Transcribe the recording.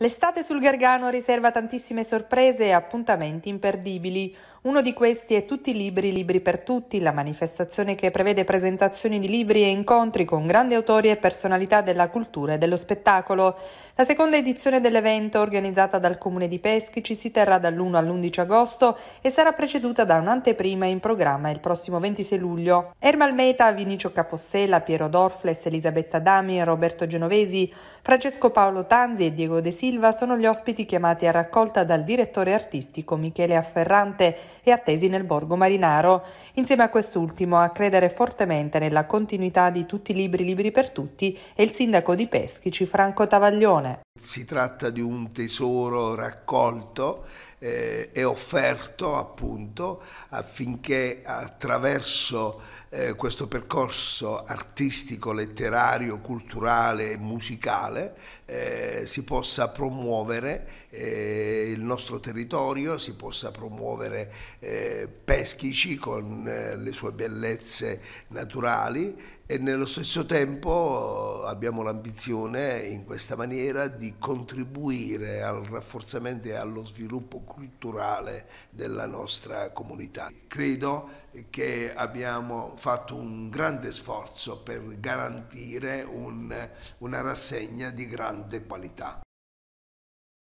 L'estate sul Gargano riserva tantissime sorprese e appuntamenti imperdibili. Uno di questi è Tutti i libri, libri per tutti, la manifestazione che prevede presentazioni di libri e incontri con grandi autori e personalità della cultura e dello spettacolo. La seconda edizione dell'evento, organizzata dal Comune di Peschici, si terrà dall'1 all'11 agosto e sarà preceduta da un'anteprima in programma il prossimo 26 luglio. Ermal Meta, Vinicio Capossela, Piero Dorfles, Elisabetta Dami, Roberto Genovesi, Francesco Paolo Tanzi e Diego De Silva Silva sono gli ospiti chiamati a raccolta dal direttore artistico Michele Afferrante e attesi nel Borgo Marinaro. Insieme a quest'ultimo a credere fortemente nella continuità di tutti i libri libri per tutti è il sindaco di Peschici Franco Tavaglione. Si tratta di un tesoro raccolto eh, e offerto appunto affinché attraverso eh, questo percorso artistico, letterario, culturale e musicale eh, si possa promuovere eh, il nostro territorio, si possa promuovere eh, Peschici con eh, le sue bellezze naturali e nello stesso tempo eh, abbiamo l'ambizione in questa maniera di contribuire al rafforzamento e allo sviluppo culturale della nostra comunità. Credo che abbiamo fatto un grande sforzo per garantire un, una rassegna di grande qualità.